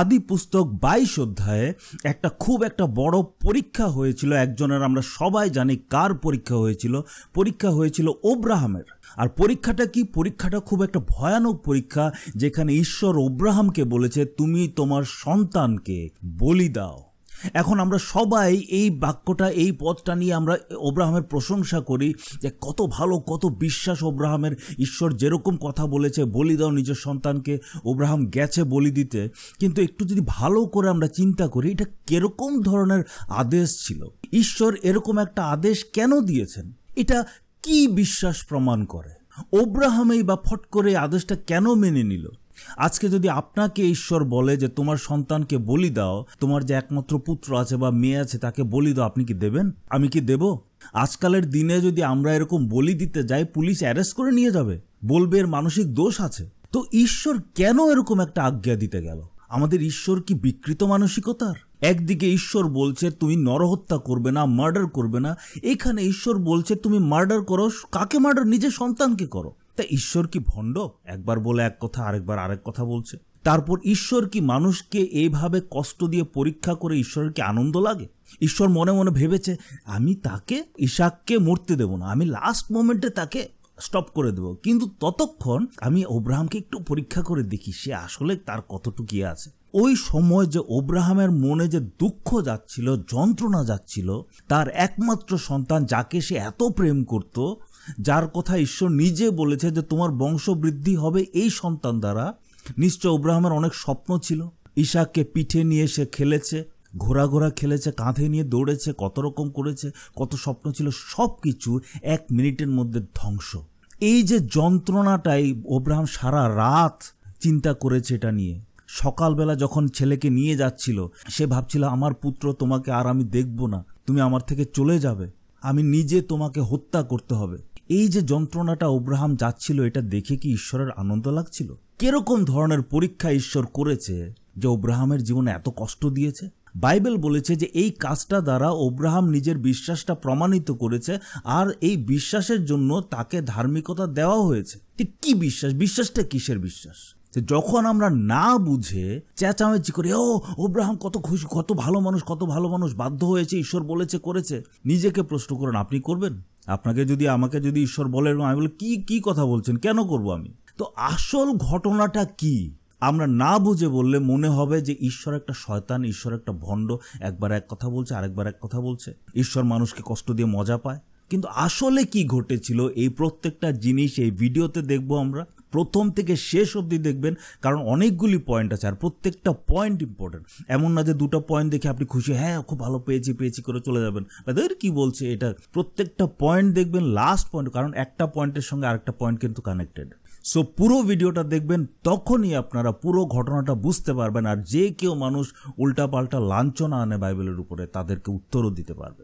আদি পুস্তক বাইশ অধ্যায়ে একটা খুব একটা বড় পরীক্ষা হয়েছিল একজনের আমরা সবাই জানি কার পরীক্ষা হয়েছিল পরীক্ষা হয়েছিল ওব্রাহামের আর পরীক্ষাটা কি পরীক্ষাটা খুব একটা ভয়ানক পরীক্ষা যেখানে ঈশ্বর ওব্রাহামকে বলেছে তুমি তোমার সন্তানকে বলি দাও এখন আমরা সবাই এই বাক্যটা এই পথটা নিয়ে আমরা ওব্রাহামের প্রশংসা করি যে কত ভালো কত বিশ্বাস ওব্রাহামের ঈশ্বর যেরকম কথা বলেছে বলি দাও নিজের সন্তানকে ওব্রাহাম গেছে বলি দিতে কিন্তু একটু যদি ভালো করে আমরা চিন্তা করি এটা কেরকম ধরনের আদেশ ছিল ঈশ্বর এরকম একটা আদেশ কেন দিয়েছেন এটা কি বিশ্বাস প্রমাণ করে ওব্রাহামেই বা ফট করে আদেশটা কেন মেনে নিল আজকে যদি আপনাকে ঈশ্বর বলে যে তোমার সন্তানকে বলি দাও তোমার যে একমাত্র পুত্র আছে বা মেয়ে আছে তাকে বলি দাও আপনি কি দেবেন আমি কি দেব আজকালের দিনে যদি আমরা এরকম বলি দিতে যাই পুলিশ অ্যারেস্ট করে নিয়ে যাবে বলবে এর মানসিক দোষ আছে তো ঈশ্বর কেন এরকম একটা আজ্ঞা দিতে গেল আমাদের ঈশ্বর কি বিকৃত মানসিকতার একদিকে ঈশ্বর বলছে তুমি নরহত্যা করবে না মার্ডার করবে না এখানে ঈশ্বর বলছে তুমি মার্ডার করো কাকে মার্ডার নিজের সন্তানকে করো তা ঈশ্বর কি ভণ্ড একবার বলে এক কথা আরেকবার আরেক কথা বলছে তারপর ঈশ্বর কি মানুষকে এইভাবে কষ্ট দিয়ে পরীক্ষা করে ঈশ্বরের কি আনন্দ লাগে ঈশ্বর মনে মনে ভেবেছে আমি তাকে ঈশাককে মরতে দেব না আমি লাস্ট মোমেন্টে তাকে স্টপ করে দেব কিন্তু ততক্ষণ আমি ওব্রাহামকে একটু পরীক্ষা করে দেখি সে আসলে তার কতটুকু ইয়ে আছে ওই সময় যে ওব্রাহামের মনে যে দুঃখ যাচ্ছিল যন্ত্রণা যাচ্ছিল তার একমাত্র সন্তান যাকে সে এত প্রেম করত যার কথা ঈশ্বর নিজে বলেছে যে তোমার বংশবৃদ্ধি হবে এই সন্তান দ্বারা নিশ্চয় অব্রাহামের অনেক স্বপ্ন ছিল ঈশাককে পিঠে নিয়ে সে খেলেছে ঘোরা ঘোরা খেলেছে কাঁধে নিয়ে দৌড়েছে কত রকম করেছে কত স্বপ্ন ছিল সব কিছু এক মিনিটের মধ্যে ধ্বংস এই যে যন্ত্রণাটাই অব্রাহাম সারা রাত চিন্তা করেছে এটা নিয়ে সকালবেলা যখন ছেলেকে নিয়ে যাচ্ছিল সে ভাবছিল আমার পুত্র তোমাকে আর আমি দেখব না তুমি আমার থেকে চলে যাবে আমি নিজে তোমাকে হত্যা করতে হবে এই যে যন্ত্রণাটা অব্রাহাম যাচ্ছিল এটা দেখে কি ঈশ্বরের আনন্দ লাগছিল কেরকম ধরনের পরীক্ষা ঈশ্বর করেছে যে অব্রাহামের জীবনে এত কষ্ট দিয়েছে বাইবেল বলেছে যে এই কাজটা দ্বারা অব্রাহাম নিজের বিশ্বাসটা প্রমাণিত করেছে আর এই বিশ্বাসের জন্য তাকে ধার্মিকতা দেওয়া হয়েছে কি বিশ্বাস বিশ্বাসটা কিসের বিশ্বাস যখন আমরা না বুঝে চেঁচামেচি করি ও অব্রাহাম কত খুশি কত ভালো মানুষ কত ভালো মানুষ বাধ্য হয়েছে ঈশ্বর বলেছে করেছে নিজেকে প্রশ্ন করেন আপনি করবেন আপনাকে যদি আমাকে যদি ঈশ্বর বলে আমি বলি কী কী কথা বলছেন কেন করব আমি তো আসল ঘটনাটা কি আমরা না বুঝে বললে মনে হবে যে ঈশ্বর একটা শয়তান ঈশ্বর একটা ভণ্ড একবার এক কথা বলছে আরেকবার এক কথা বলছে ঈশ্বর মানুষকে কষ্ট দিয়ে মজা পায় কিন্তু আসলে কি ঘটেছিল এই প্রত্যেকটা জিনিস এই ভিডিওতে দেখব আমরা প্রথম থেকে শেষ অবধি দেখবেন কারণ অনেকগুলি পয়েন্ট আছে আর প্রত্যেকটা পয়েন্ট ইম্পর্টেন্ট এমন না যে দুটো পয়েন্ট দেখে আপনি খুশি হ্যাঁ খুব ভালো পেয়েছি পেয়েছি করে চলে যাবেন তাদের কি বলছে এটা প্রত্যেকটা পয়েন্ট দেখবেন লাস্ট পয়েন্ট কারণ একটা পয়েন্টের সঙ্গে আরেকটা পয়েন্ট কিন্তু কানেক্টেড সো পুরো ভিডিওটা দেখবেন তখনই আপনারা পুরো ঘটনাটা বুঝতে পারবেন আর যে কেউ মানুষ উল্টাপাল্টা লাঞ্ছনা আনে বাইবেলের উপরে তাদেরকে উত্তরও দিতে পারবে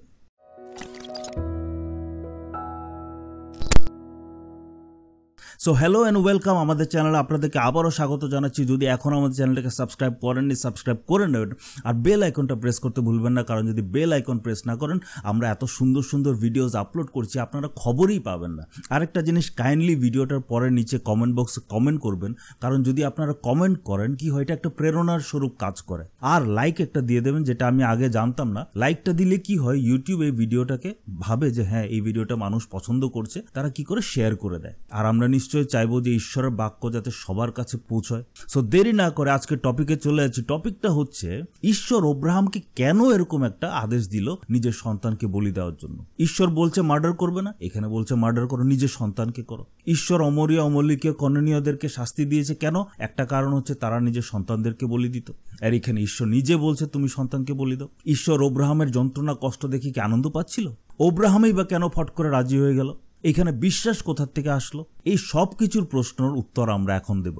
সো হ্যালো অ্যান্ড ওয়েলকাম আমাদের চ্যানেলে আপনাদেরকে আবারও স্বাগত জানাচ্ছি যদি এখন আমাদের চ্যানেলটাকে সাবস্ক্রাইব করেননি সাবস্ক্রাইব করে নেবেন আর বেল আইকনটা প্রেস করতে ভুলবেন না কারণ যদি বেল আইকন প্রেস না করেন আমরা এত সুন্দর সুন্দর ভিডিওস আপলোড করছি আপনারা খবরই পাবেন না আরেকটা জিনিস কাইন্ডলি ভিডিওটার পরে নিচে কমেন্ট বক্সে কমেন্ট করবেন কারণ যদি আপনারা কমেন্ট করেন কি হয় এটা একটা প্রেরণার স্বরূপ কাজ করে আর লাইক একটা দিয়ে দেবেন যেটা আমি আগে জানতাম না লাইকটা দিলে কি হয় ইউটিউব এই ভিডিওটাকে ভাবে যে হ্যাঁ এই ভিডিওটা মানুষ পছন্দ করছে তারা কি করে শেয়ার করে দেয় আর আমরা নিশ্চয়ই নিশ্চয়ই চাইবো যে ঈশ্বরের বাক্য যাতে সবার কাছে পৌঁছয় সো দেরি না করে আজকে টপিকে চলে যাচ্ছি টপিকটা হচ্ছে ঈশ্বর ওব্রাহামকে কেন এরকম একটা আদেশ দিল নিজের সন্তানকে বলি দেওয়ার জন্য ঈশ্বর বলছে মার্ডার করবে না এখানে বলছে মার্ডার করো নিজের সন্তানকে করো ঈশ্বর অমরিয়া অমলিকীয় কননীয়দেরকে শাস্তি দিয়েছে কেন একটা কারণ হচ্ছে তারা নিজের সন্তানদেরকে বলি দিত আর এখানে ঈশ্বর নিজে বলছে তুমি সন্তানকে বলি দাও ঈশ্বর ওব্রাহামের যন্ত্রণা কষ্ট দেখে কি আনন্দ পাচ্ছিল ওব্রাহামই বা কেন ফট করে রাজি হয়ে গেল এখানে বিশ্বাস কোথার থেকে আসলো এই সব কিছুর প্রশ্নের উত্তর আমরা এখন দেব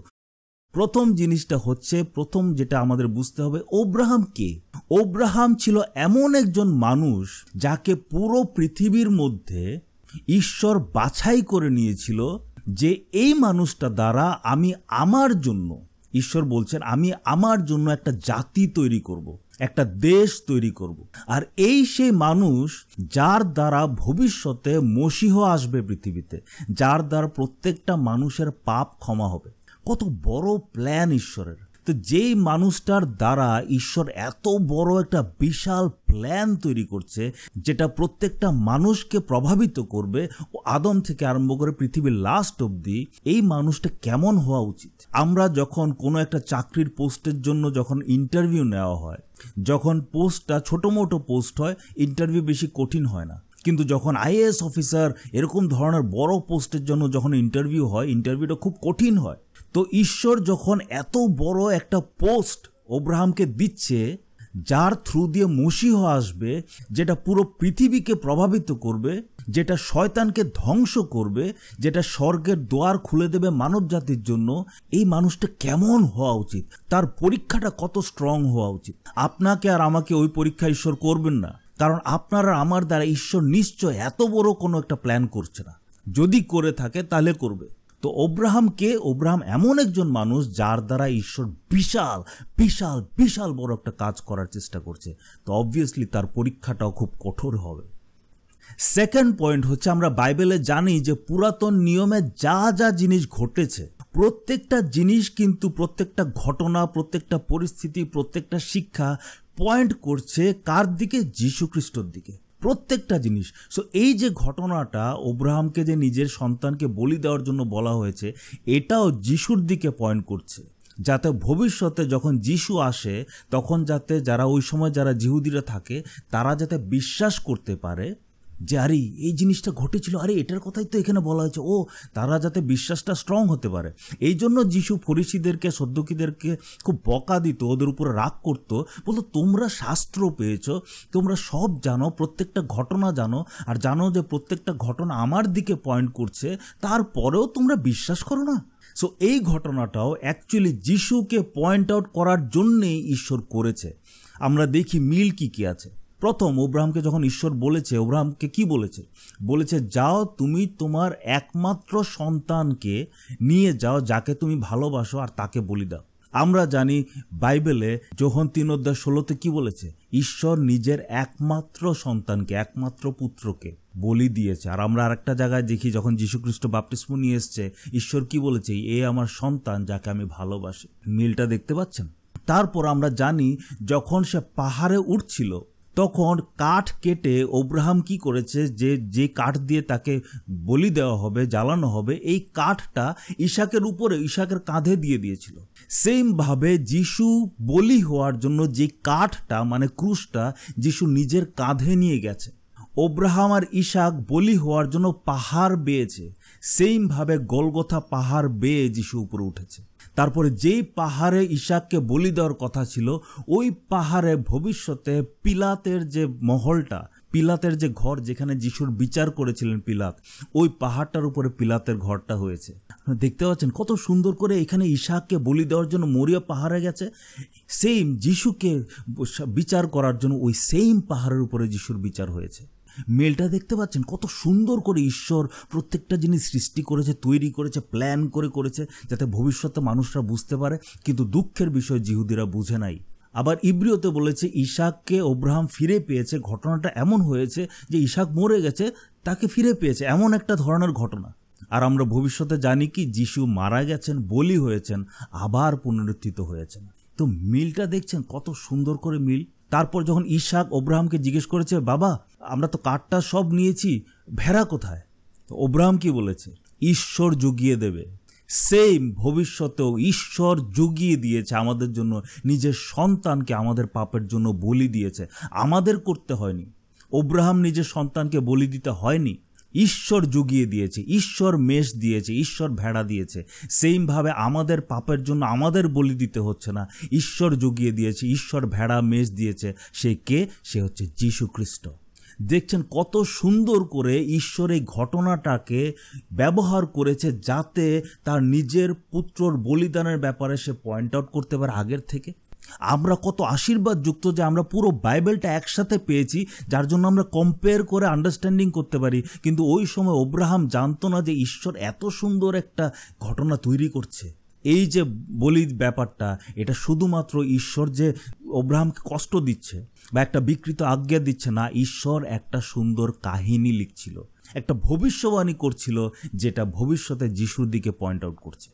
প্রথম জিনিসটা হচ্ছে প্রথম যেটা আমাদের বুঝতে হবে ওব্রাহাম কে ওব্রাহাম ছিল এমন একজন মানুষ যাকে পুরো পৃথিবীর মধ্যে ঈশ্বর বাছাই করে নিয়েছিল যে এই মানুষটা দ্বারা আমি আমার জন্য ঈশ্বর বলছেন আমি আমার জন্য একটা জাতি তৈরি করব। একটা দেশ তৈরি করব। আর এই সেই মানুষ যার দ্বারা ভবিষ্যতে মসিহ আসবে পৃথিবীতে যার দ্বারা প্রত্যেকটা মানুষের পাপ ক্ষমা হবে কত বড় প্ল্যান ঈশ্বরের তো যেই মানুষটার দ্বারা ঈশ্বর এত বড় একটা বিশাল প্ল্যান তৈরি করছে যেটা প্রত্যেকটা মানুষকে প্রভাবিত করবে ও আদম থেকে আরম্ভ করে পৃথিবীর লাস্ট অবধি এই মানুষটা কেমন হওয়া উচিত আমরা যখন কোনো একটা চাকরির পোস্টের জন্য যখন ইন্টারভিউ নেওয়া হয় যখন পোস্টটা ছোটো মোটো পোস্ট হয় ইন্টারভিউ বেশি কঠিন হয় না কিন্তু যখন আইএএস অফিসার এরকম ধরনের বড় পোস্টের জন্য যখন ইন্টারভিউ হয় ইন্টারভিউটা খুব কঠিন হয় তো ঈশ্বর যখন এত বড় একটা পোস্ট ওব্রাহামকে দিচ্ছে যার থ্রু দিয়ে মসিহ আসবে যেটা পুরো পৃথিবীকে প্রভাবিত করবে যেটা শয়তানকে ধ্বংস করবে যেটা স্বর্গের দোয়ার খুলে দেবে মানব জাতির জন্য এই মানুষটা কেমন হওয়া উচিত তার পরীক্ষাটা কত স্ট্রং হওয়া উচিত আপনাকে আর আমাকে ওই পরীক্ষা ঈশ্বর করবেন না কারণ আপনার আর আমার দ্বারা ঈশ্বর নিশ্চয় এত বড় কোনো একটা প্ল্যান করছে না যদি করে থাকে তাহলে করবে তো ওব্রাহাম কে ওব্রাহাম এমন একজন মানুষ যার দ্বারা ঈশ্বর বিশাল বিশাল বিশাল বড় একটা কাজ করার চেষ্টা করছে তো অবভিয়াসলি তার পরীক্ষাটাও খুব কঠোর হবে সেকেন্ড পয়েন্ট হচ্ছে আমরা বাইবেলে জানি যে পুরাতন নিয়মে যা যা জিনিস ঘটেছে প্রত্যেকটা জিনিস কিন্তু প্রত্যেকটা ঘটনা প্রত্যেকটা পরিস্থিতি প্রত্যেকটা শিক্ষা পয়েন্ট করছে কার দিকে যীশুখ্রিস্টর দিকে প্রত্যেকটা জিনিস সো এই যে ঘটনাটা ওব্রাহামকে যে নিজের সন্তানকে বলি দেওয়ার জন্য বলা হয়েছে এটাও যিশুর দিকে পয়েন্ট করছে যাতে ভবিষ্যতে যখন যিশু আসে তখন যাতে যারা ওই সময় যারা জিহুদিরা থাকে তারা যাতে বিশ্বাস করতে পারে যে আরে এই জিনিসটা ঘটেছিল আরে এটার কথাই তো এখানে বলা হয়েছে ও তারা যাতে বিশ্বাসটা স্ট্রং হতে পারে এই জন্য যিশু ফরিসিদেরকে সদ্যকিদেরকে খুব বকা দিত ওদের উপরে রাগ করত বলতো তোমরা শাস্ত্র পেয়েছ তোমরা সব জানো প্রত্যেকটা ঘটনা জানো আর জানো যে প্রত্যেকটা ঘটনা আমার দিকে পয়েন্ট করছে তারপরেও তোমরা বিশ্বাস করো না সো এই ঘটনাটাও অ্যাকচুয়ালি যিশুকে পয়েন্ট আউট করার জন্যেই ঈশ্বর করেছে আমরা দেখি মিল কী কী আছে প্রথম ওব্রাহামকে যখন ঈশ্বর বলেছে ওব্রাহামকে কি বলেছে বলেছে যাও তুমি তোমার একমাত্র সন্তানকে নিয়ে যাও যাকে তুমি ভালোবাসো আর তাকে বলি দাও আমরা জানি বাইবেলে যখন তিন অধ্যায় ষোলোতে কি বলেছে ঈশ্বর নিজের একমাত্র সন্তানকে একমাত্র পুত্রকে বলি দিয়েছে আর আমরা আরেকটা জায়গায় দেখি যখন যীশুখ্রিস্ট বাপটিস্ম নিয়ে এসছে ঈশ্বর কি বলেছে এ আমার সন্তান যাকে আমি ভালোবাসি মিলটা দেখতে পাচ্ছেন তারপর আমরা জানি যখন সে পাহাড়ে উঠছিল তখন কাঠ কেটে অব্রাহাম কি করেছে যে যে কাঠ দিয়ে তাকে বলি দেওয়া হবে জ্বালানো হবে এই কাঠটা ঈশাকের উপরে ঈশাকের কাঁধে দিয়ে দিয়েছিল সেইমভাবে যিশু বলি হওয়ার জন্য যে কাঠটা মানে ক্রুশটা যিশু নিজের কাঁধে নিয়ে গেছে ওব্রাহাম আর ইশাক বলি হওয়ার জন্য পাহাড় বেয়েছে সেইমভাবে গলগথা পাহাড় বেয়ে যিশু উপরে উঠেছে তারপরে যেই পাহাড়ে ঈশাককে বলি দেওয়ার কথা ছিল ওই পাহাড়ে ভবিষ্যতে পিলাতের যে মহলটা পিলাতের যে ঘর যেখানে যিশুর বিচার করেছিলেন পিলাত ওই পাহাড়টার উপরে পিলাতের ঘরটা হয়েছে দেখতে পাচ্ছেন কত সুন্দর করে এখানে ঈশাককে বলি দেওয়ার জন্য মরিয়া পাহাড়ে গেছে সেম যিশুকে বিচার করার জন্য ওই সেম পাহাড়ের উপরে যিশুর বিচার হয়েছে মেলটা দেখতে পাচ্ছেন কত সুন্দর করে ঈশ্বর প্রত্যেকটা জিনিস সৃষ্টি করেছে তৈরি করেছে প্ল্যান করে করেছে যাতে ভবিষ্যতে মানুষরা বুঝতে পারে কিন্তু দুঃখের বিষয় জিহুদিরা বুঝে নাই আবার ইব্রিয়তে বলেছে ঈশাককে ওব্রাহাম ফিরে পেয়েছে ঘটনাটা এমন হয়েছে যে ঈশাক মরে গেছে তাকে ফিরে পেয়েছে এমন একটা ধরনের ঘটনা আর আমরা ভবিষ্যতে জানি কি যিশু মারা গেছেন বলি হয়েছেন আবার পুনরুত্থিত হয়েছেন তো মিলটা দেখছেন কত সুন্দর করে মিল তারপর যখন ইশাক ওব্রাহামকে জিজ্ঞেস করেছে বাবা আমরা তো কাঠটা সব নিয়েছি ভেড়া কোথায় তো ওব্রাহাম কি বলেছে ঈশ্বর জুগিয়ে দেবে সেম ভবিষ্যতেও ঈশ্বর জুগিয়ে দিয়েছে আমাদের জন্য নিজের সন্তানকে আমাদের পাপের জন্য বলি দিয়েছে আমাদের করতে হয়নি ওব্রাহাম নিজের সন্তানকে বলি দিতে হয়নি ঈশ্বর জুগিয়ে দিয়েছে ঈশ্বর মেষ দিয়েছে ঈশ্বর ভেড়া দিয়েছে সেইমভাবে আমাদের পাপের জন্য আমাদের বলি দিতে হচ্ছে না ঈশ্বর জুগিয়ে দিয়েছে ঈশ্বর ভেড়া মেষ দিয়েছে সে কে সে হচ্ছে যীশু খ্রিস্ট দেখছেন কত সুন্দর করে ঈশ্বর এই ঘটনাটাকে ব্যবহার করেছে যাতে তার নিজের পুত্রর বলিদানের ব্যাপারে সে পয়েন্ট আউট করতে পারে আগের থেকে আমরা কত আশীর্বাদ যুক্ত যে আমরা পুরো বাইবেলটা একসাথে পেয়েছি যার জন্য আমরা কম্পেয়ার করে আন্ডারস্ট্যান্ডিং করতে পারি কিন্তু ওই সময় ওব্রাহাম জানতো না যে ঈশ্বর এত সুন্দর একটা ঘটনা তৈরি করছে এই যে বলি ব্যাপারটা এটা শুধুমাত্র ঈশ্বর যে ওব্রাহামকে কষ্ট দিচ্ছে বা একটা বিকৃত আজ্ঞা দিচ্ছে না ঈশ্বর একটা সুন্দর কাহিনী লিখছিল একটা ভবিষ্যবাণী করছিল যেটা ভবিষ্যতে যিশুর দিকে পয়েন্ট আউট করছে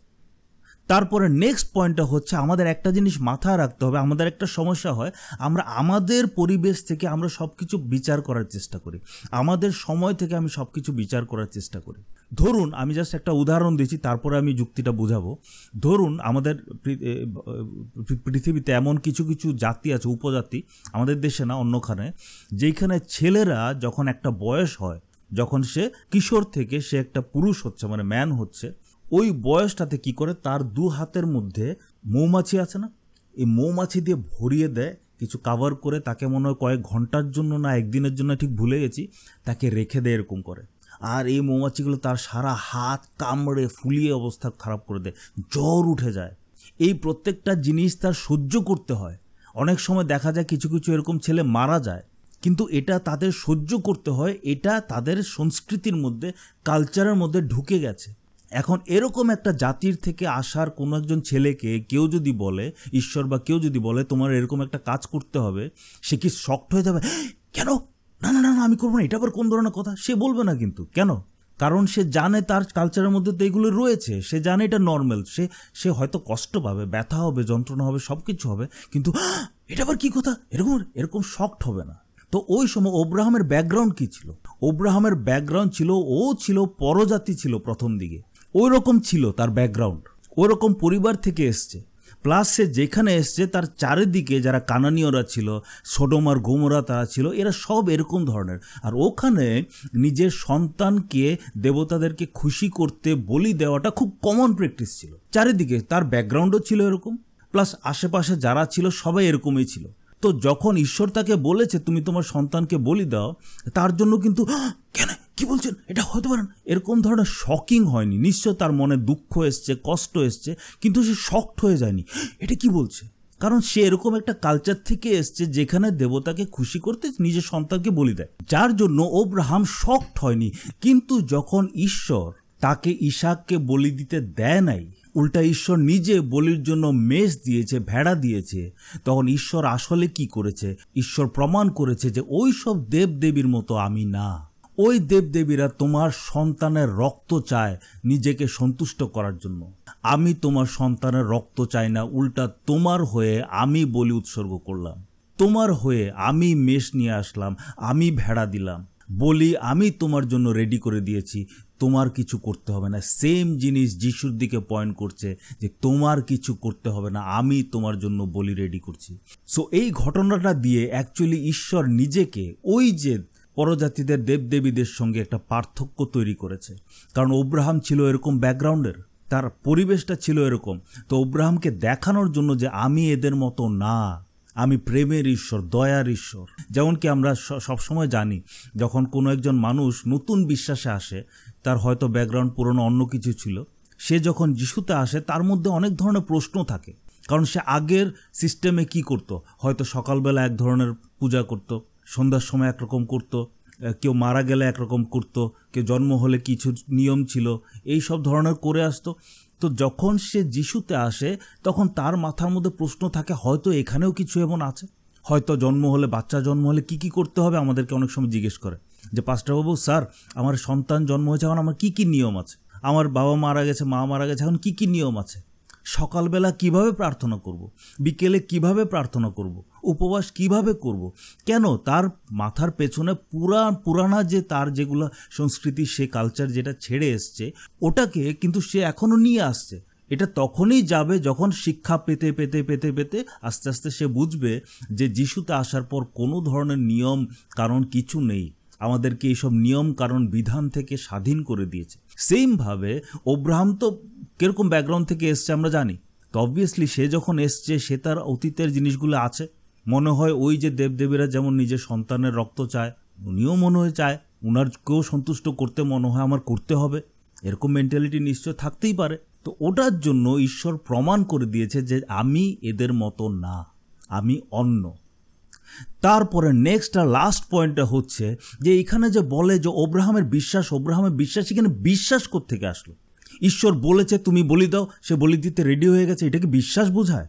তারপরে নেক্সট পয়েন্টটা হচ্ছে আমাদের একটা জিনিস মাথায় রাখতে হবে আমাদের একটা সমস্যা হয় আমরা আমাদের পরিবেশ থেকে আমরা সব কিছু বিচার করার চেষ্টা করি আমাদের সময় থেকে আমি সব কিছু বিচার করার চেষ্টা করি ধরুন আমি জাস্ট একটা উদাহরণ দিচ্ছি তারপরে আমি যুক্তিটা বোঝাবো ধরুন আমাদের পৃথিবীতে এমন কিছু কিছু জাতি আছে উপজাতি আমাদের দেশে না অন্যখানে যেখানে ছেলেরা যখন একটা বয়স হয় যখন সে কিশোর থেকে সে একটা পুরুষ হচ্ছে মানে ম্যান হচ্ছে ওই বয়সটাতে কি করে তার দু হাতের মধ্যে মৌমাছি আছে না এই মৌমাছি দিয়ে ভরিয়ে দেয় কিছু কাভার করে তাকে মনে হয় কয়েক ঘন্টার জন্য না একদিনের জন্য ঠিক ভুলে গেছি তাকে রেখে দেয় এরকম করে আর এই মৌমাছিগুলো তার সারা হাত কামড়ে ফুলিয়ে অবস্থা খারাপ করে দেয় জ্বর উঠে যায় এই প্রত্যেকটা জিনিস তার সহ্য করতে হয় অনেক সময় দেখা যায় কিছু কিছু এরকম ছেলে মারা যায় কিন্তু এটা তাদের সহ্য করতে হয় এটা তাদের সংস্কৃতির মধ্যে কালচারের মধ্যে ঢুকে গেছে এখন এরকম একটা জাতির থেকে আসার কোনো একজন ছেলেকে কেউ যদি বলে ঈশ্বর বা কেউ যদি বলে তোমার এরকম একটা কাজ করতে হবে সে কি শক্ট হয়ে যাবে কেন না না না আমি করবো না এটা আবার কোন ধরনের কথা সে বলবে না কিন্তু কেন কারণ সে জানে তার কালচারের মধ্যে তো এগুলো রয়েছে সে জানে এটা নর্মাল সে সে হয়তো কষ্ট পাবে ব্যথা হবে যন্ত্রণা হবে সব কিছু হবে কিন্তু এটা আবার কী কথা এরকম এরকম শক্ট হবে না তো ওই সময় ওব্রাহামের ব্যাকগ্রাউন্ড কী ছিল ওব্রাহামের ব্যাকগ্রাউন্ড ছিল ও ছিল পরজাতি ছিল প্রথম দিকে ওই রকম ছিল তার ব্যাকগ্রাউন্ড রকম পরিবার থেকে এসছে প্লাস সে যেখানে এসছে তার চারিদিকে যারা কানানীয়রা ছিল সোডোমার গোমরা তারা ছিল এরা সব এরকম ধরনের আর ওখানে নিজের সন্তানকে দেবতাদেরকে খুশি করতে বলি দেওয়াটা খুব কমন প্র্যাকটিস ছিল চারিদিকে তার ব্যাকগ্রাউন্ডও ছিল এরকম প্লাস আশেপাশে যারা ছিল সবাই এরকমই ছিল তো যখন ঈশ্বর তাকে বলেছে তুমি তোমার সন্তানকে বলি দাও তার জন্য কিন্তু হ্যাঁ, কেন কি বলছেন এটা হতে পারে না এরকম ধরনের শকিং হয়নি নিশ্চয় তার মনে দুঃখ এসছে কষ্ট এসছে কিন্তু সে শক্ট হয়ে যায়নি এটা কি বলছে কারণ সে এরকম একটা কালচার থেকে এসছে যেখানে দেবতাকে খুশি করতে নিজের সন্তানকে বলি দেয় যার জন্য ওব্রাহাম শক্ট হয়নি কিন্তু যখন ঈশ্বর তাকে ঈশাককে বলি দিতে দেয় নাই উল্টা ঈশ্বর নিজে বলির জন্য মেষ দিয়েছে ভেড়া দিয়েছে তখন ঈশ্বর আসলে কি করেছে ঈশ্বর প্রমাণ করেছে যে ওই সব দেবদেবীর মতো আমি না ওই দেবদেবীরা তোমার সন্তানের রক্ত চায় নিজেকে সন্তুষ্ট করার জন্য আমি তোমার সন্তানের রক্ত চাই না উল্টা তোমার হয়ে আমি বলি উৎসর্গ করলাম তোমার হয়ে আমি মেষ নিয়ে আসলাম আমি ভেড়া দিলাম বলি আমি তোমার জন্য রেডি করে দিয়েছি তোমার কিছু করতে হবে না সেম জিনিস যিশুর দিকে পয়েন্ট করছে যে তোমার কিছু করতে হবে না আমি তোমার জন্য বলি রেডি করছি সো এই ঘটনাটা দিয়ে অ্যাকচুয়ালি ঈশ্বর নিজেকে ওই যে পরজাতিদের দেবদেবীদের সঙ্গে একটা পার্থক্য তৈরি করেছে কারণ অব্রাহাম ছিল এরকম ব্যাকগ্রাউন্ডের তার পরিবেশটা ছিল এরকম তো অব্রাহামকে দেখানোর জন্য যে আমি এদের মতো না আমি প্রেমের ঈশ্বর দয়ার ঈশ্বর যেমন কি আমরা সবসময় জানি যখন কোনো একজন মানুষ নতুন বিশ্বাসে আসে তার হয়তো ব্যাকগ্রাউন্ড পুরনো অন্য কিছু ছিল সে যখন যিশুতে আসে তার মধ্যে অনেক ধরনের প্রশ্ন থাকে কারণ সে আগের সিস্টেমে কি করত হয়তো সকালবেলা এক ধরনের পূজা করত সন্ধ্যার সময় একরকম করতো কেউ মারা গেলে একরকম করতো কেউ জন্ম হলে কিছু নিয়ম ছিল এই সব ধরনের করে আসতো তো যখন সে যিশুতে আসে তখন তার মাথার মধ্যে প্রশ্ন থাকে হয়তো এখানেও কিছু এমন আছে হয়তো জন্ম হলে বাচ্চা জন্ম হলে কি কি করতে হবে আমাদেরকে অনেক সময় জিজ্ঞেস করে যে পাস্টারবাবু স্যার আমার সন্তান জন্ম হয়েছে এখন আমার কি কি নিয়ম আছে আমার বাবা মারা গেছে মা মারা গেছে এখন কি কি নিয়ম আছে সকালবেলা কিভাবে প্রার্থনা করব। বিকেলে কিভাবে প্রার্থনা করব। উপবাস কিভাবে করব। কেন তার মাথার পেছনে পুরা পুরানা যে তার যেগুলো সংস্কৃতি সে কালচার যেটা ছেড়ে এসছে ওটাকে কিন্তু সে এখনও নিয়ে আসছে এটা তখনই যাবে যখন শিক্ষা পেতে পেতে পেতে পেতে আস্তে আস্তে সে বুঝবে যে যিশুতে আসার পর কোনো ধরনের নিয়ম কারণ কিছু নেই আমাদেরকে এইসব নিয়ম কারণ বিধান থেকে স্বাধীন করে দিয়েছে সেমভাবে অব্রাহাম তো কীরকম ব্যাকগ্রাউন্ড থেকে এসছে আমরা জানি তো অবভিয়াসলি সে যখন এসছে সে তার অতীতের জিনিসগুলো আছে মনে হয় ওই যে দেবদেবীরা যেমন নিজের সন্তানের রক্ত চায় উনিও মনে হয় চায় উনারকেও সন্তুষ্ট করতে মনে হয় আমার করতে হবে এরকম মেন্টালিটি নিশ্চয় থাকতেই পারে তো ওটার জন্য ঈশ্বর প্রমাণ করে দিয়েছে যে আমি এদের মতো না আমি অন্য তারপরে নেক্সট আর লাস্ট পয়েন্টটা হচ্ছে যে এখানে যে বলে যে ওব্রাহামের বিশ্বাস ওব্রাহামের বিশ্বাস এখানে বিশ্বাস থেকে আসলো ঈশ্বর বলেছে তুমি বলি দাও সে বলি দিতে রেডি হয়ে গেছে এটা কি বিশ্বাস বোঝায়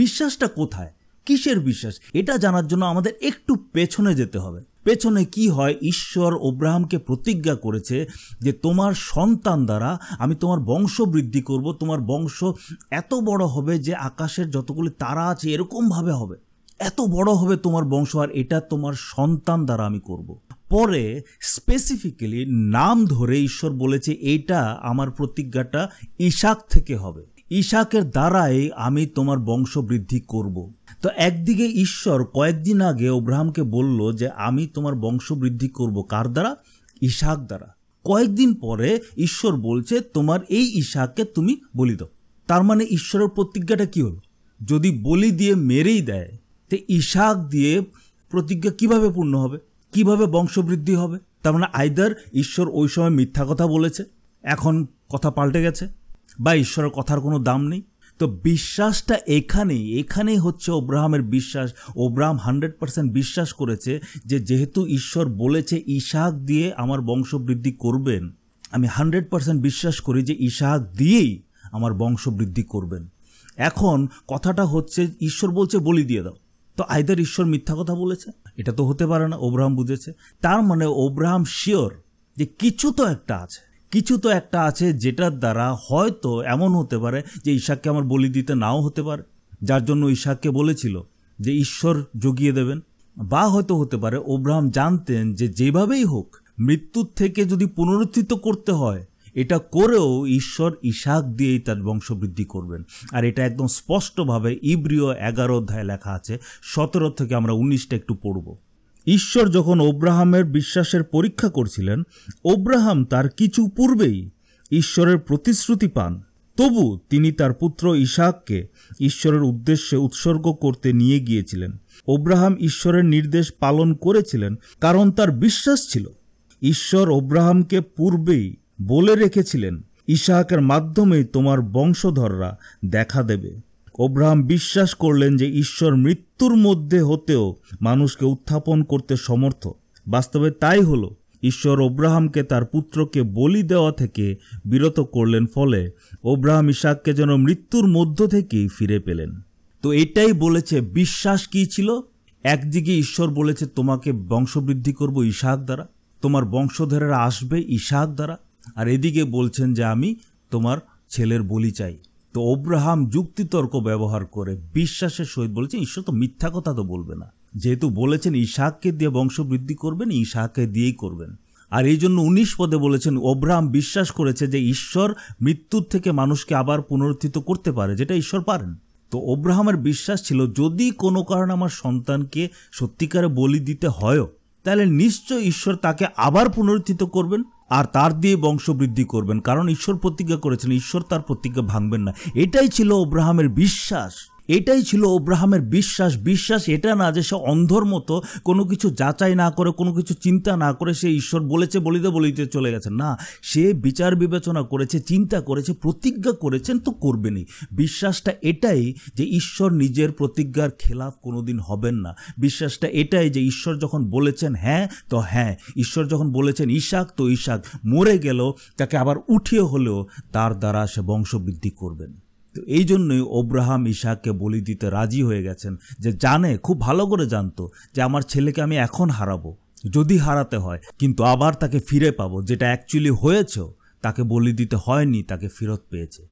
বিশ্বাসটা কোথায় কিসের বিশ্বাস এটা জানার জন্য আমাদের একটু পেছনে যেতে হবে পেছনে কি হয় ঈশ্বর ওব্রাহামকে প্রতিজ্ঞা করেছে যে তোমার সন্তান দ্বারা আমি তোমার বংশ বৃদ্ধি করব তোমার বংশ এত বড় হবে যে আকাশের যতগুলি তারা আছে এরকমভাবে হবে এত বড় হবে তোমার বংশ আর এটা তোমার সন্তান দ্বারা আমি করব। পরে স্পেসিফিক্যালি নাম ধরে ঈশ্বর বলেছে এটা আমার প্রতিজ্ঞাটা ইশাক থেকে হবে ইশাকের দ্বারাই আমি তোমার বংশবৃদ্ধি করব। তো একদিকে ঈশ্বর কয়েকদিন আগে অব্রাহামকে বলল যে আমি তোমার বংশবৃদ্ধি করব কার দ্বারা ইশাক দ্বারা কয়েকদিন পরে ঈশ্বর বলছে তোমার এই ঈশাককে তুমি বলি দাও তার মানে ঈশ্বরের প্রতিজ্ঞাটা কী হলো যদি বলি দিয়ে মেরেই দেয় তো ইশাক দিয়ে প্রতিজ্ঞা কিভাবে পূর্ণ হবে কিভাবে বংশবৃদ্ধি হবে তার মানে আইদার ঈশ্বর ওই সময় মিথ্যা কথা বলেছে এখন কথা পাল্টে গেছে বা ঈশ্বরের কথার কোনো দাম নেই তো বিশ্বাসটা এখানে এখানেই হচ্ছে ওব্রাহামের বিশ্বাস ওব্রাহাম হান্ড্রেড পারসেন্ট বিশ্বাস করেছে যে যেহেতু ঈশ্বর বলেছে ইশাক দিয়ে আমার বংশবৃদ্ধি করবেন আমি হান্ড্রেড পারসেন্ট বিশ্বাস করি যে ইশাক দিয়েই আমার বংশবৃদ্ধি করবেন এখন কথাটা হচ্ছে ঈশ্বর বলছে বলি দিয়ে দাও তো আয়দার ঈশ্বর মিথ্যা কথা বলেছে এটা তো হতে পারে না ওব্রাহাম বুঝেছে তার মানে ওব্রাহাম শিওর যে কিছু তো একটা আছে কিছু তো একটা আছে যেটার দ্বারা হয়তো এমন হতে পারে যে ঈশাককে আমার বলি দিতে নাও হতে পারে যার জন্য ঈশাককে বলেছিল যে ঈশ্বর জগিয়ে দেবেন বা হয়তো হতে পারে ওব্রাহাম জানতেন যে যেভাবেই হোক মৃত্যুর থেকে যদি পুনরুত্থিত করতে হয় এটা করেও ঈশ্বর ইশাক দিয়েই তার বংশবৃদ্ধি করবেন আর এটা একদম স্পষ্টভাবে ইব্রিয় এগারো অধ্যায় লেখা আছে সতেরো থেকে আমরা উনিশটা একটু পড়বো ঈশ্বর যখন ওব্রাহামের বিশ্বাসের পরীক্ষা করছিলেন ওব্রাহাম তার কিছু পূর্বেই ঈশ্বরের প্রতিশ্রুতি পান তবু তিনি তার পুত্র ঈশাককে ঈশ্বরের উদ্দেশ্যে উৎসর্গ করতে নিয়ে গিয়েছিলেন ওব্রাহাম ঈশ্বরের নির্দেশ পালন করেছিলেন কারণ তার বিশ্বাস ছিল ঈশ্বর ওব্রাহামকে পূর্বেই বলে রেখেছিলেন ঈশাকের মাধ্যমেই তোমার বংশধররা দেখা দেবে অব্রাহাম বিশ্বাস করলেন যে ঈশ্বর মৃত্যুর মধ্যে হতেও মানুষকে উত্থাপন করতে সমর্থ বাস্তবে তাই হলো ঈশ্বর অব্রাহামকে তার পুত্রকে বলি দেওয়া থেকে বিরত করলেন ফলে অব্রাহাম ইশাককে যেন মৃত্যুর মধ্য থেকেই ফিরে পেলেন তো এটাই বলেছে বিশ্বাস কি ছিল একদিকে ঈশ্বর বলেছে তোমাকে বংশবৃদ্ধি করব ইশাক দ্বারা তোমার বংশধরেরা আসবে ইশাক দ্বারা আর এদিকে বলছেন যে আমি তোমার ছেলের বলি চাই তো অব্রাহাম যুক্তিতর্ক ব্যবহার করে বিশ্বাসের সহিত বলেছে ঈশ্বর তো মিথ্যা কথা তো বলবে না যেহেতু বলেছেন ঈশাককে দিয়ে বংশবৃদ্ধি করবেন ইশাককে দিয়েই করবেন আর এই জন্য উনিশ পদে বলেছেন অব্রাহাম বিশ্বাস করেছে যে ঈশ্বর মৃত্যুর থেকে মানুষকে আবার পুনরুত্থিত করতে পারে যেটা ঈশ্বর পারেন তো অব্রাহামের বিশ্বাস ছিল যদি কোনো কারণে আমার সন্তানকে সত্যিকারে বলি দিতে হয়ও তাহলে নিশ্চয় ঈশ্বর তাকে আবার পুনরুত্থিত করবেন আর তার দিয়ে বংশবৃদ্ধি করবেন কারণ ঈশ্বর প্রতিজ্ঞা করেছেন ঈশ্বর তার প্রতিজ্ঞা ভাঙবেন না এটাই ছিল অব্রাহামের বিশ্বাস এটাই ছিল অব্রাহামের বিশ্বাস বিশ্বাস এটা না যে সে অন্ধর মতো কোনো কিছু যাচাই না করে কোনো কিছু চিন্তা না করে সে ঈশ্বর বলেছে বলিতে বলিতে চলে গেছে না সে বিচার বিবেচনা করেছে চিন্তা করেছে প্রতিজ্ঞা করেছেন তো করবেনই বিশ্বাসটা এটাই যে ঈশ্বর নিজের প্রতিজ্ঞার খেলাফ কোনোদিন হবেন না বিশ্বাসটা এটাই যে ঈশ্বর যখন বলেছেন হ্যাঁ তো হ্যাঁ ঈশ্বর যখন বলেছেন ঈশাক তো ঈশাক মরে গেল তাকে আবার উঠিয়ে হলেও তার দ্বারা সে বংশবৃদ্ধি করবেন তো এই জন্যই অব্রাহাম ঈশাকে বলি দিতে রাজি হয়ে গেছেন যে জানে খুব ভালো করে জানতো যে আমার ছেলেকে আমি এখন হারাবো যদি হারাতে হয় কিন্তু আবার তাকে ফিরে পাবো যেটা অ্যাকচুয়ালি হয়েছে তাকে বলি দিতে হয়নি তাকে ফেরত পেয়েছে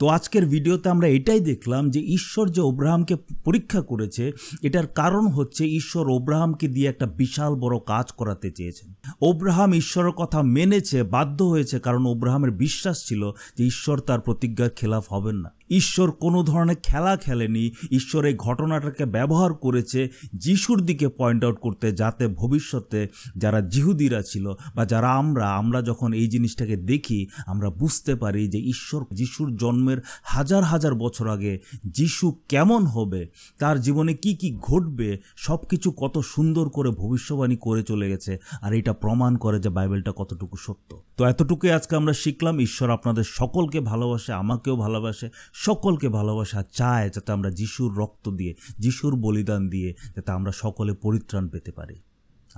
তো আজকের ভিডিওতে আমরা এটাই দেখলাম যে ঈশ্বর যে ওব্রাহামকে পরীক্ষা করেছে এটার কারণ হচ্ছে ঈশ্বর ওব্রাহামকে দিয়ে একটা বিশাল বড় কাজ করাতে চেয়েছেন ওব্রাহাম ঈশ্বরের কথা মেনেছে বাধ্য হয়েছে কারণ ওব্রাহামের বিশ্বাস ছিল যে ঈশ্বর তার প্রতিজ্ঞার খেলাফ হবেন না ঈশ্বর কোনো ধরনের খেলা খেলেনি ঈশ্বর এই ঘটনাটাকে ব্যবহার করেছে যিশুর দিকে পয়েন্ট আউট করতে যাতে ভবিষ্যতে যারা জিহুদিরা ছিল বা যারা আমরা আমরা যখন এই জিনিসটাকে দেখি আমরা বুঝতে পারি যে ঈশ্বর যিশুর জন্মের হাজার হাজার বছর আগে যিশু কেমন হবে তার জীবনে কি কি ঘটবে সব কিছু কত সুন্দর করে ভবিষ্যবাণী করে চলে গেছে আর এটা প্রমাণ করে যে বাইবেলটা কতটুকু সত্য তো এতটুকুই আজকে আমরা শিখলাম ঈশ্বর আপনাদের সকলকে ভালোবাসে আমাকেও ভালোবাসে সকলকে ভালোবাসা চায় যাতে আমরা যিশুর রক্ত দিয়ে যিশুর বলিদান দিয়ে যাতে আমরা সকলে পরিত্রাণ পেতে পারি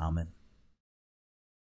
আমেন